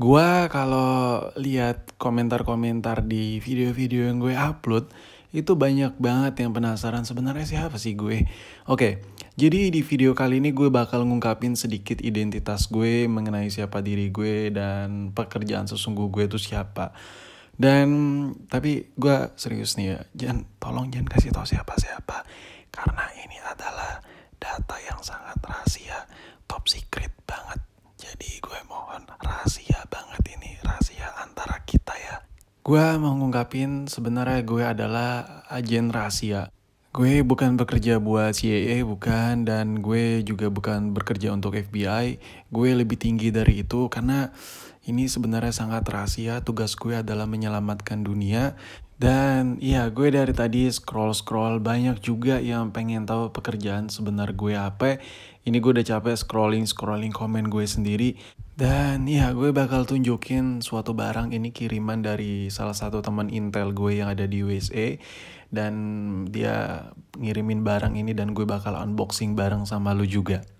Gua kalau lihat komentar-komentar di video-video yang gue upload, itu banyak banget yang penasaran sebenarnya siapa sih gue. Oke, jadi di video kali ini gue bakal ngungkapin sedikit identitas gue mengenai siapa diri gue dan pekerjaan sesungguh gue itu siapa. Dan tapi gue serius nih ya, jangan tolong jangan kasih tahu siapa-siapa karena ini adalah data yang sangat rahasia, top secret banget jadi gue mohon rahasia banget ini, rahasia antara kita ya. Gue mau ngungkapin sebenarnya gue adalah agen rahasia. Gue bukan bekerja buat CIA, bukan, dan gue juga bukan bekerja untuk FBI. Gue lebih tinggi dari itu karena ini sebenarnya sangat rahasia. Tugas gue adalah menyelamatkan dunia dan iya gue dari tadi scroll-scroll banyak juga yang pengen tahu pekerjaan sebenar gue apa. Ini gue udah capek scrolling-scrolling komen gue sendiri. Dan iya gue bakal tunjukin suatu barang ini kiriman dari salah satu teman intel gue yang ada di USA. Dan dia ngirimin barang ini dan gue bakal unboxing barang sama lu juga.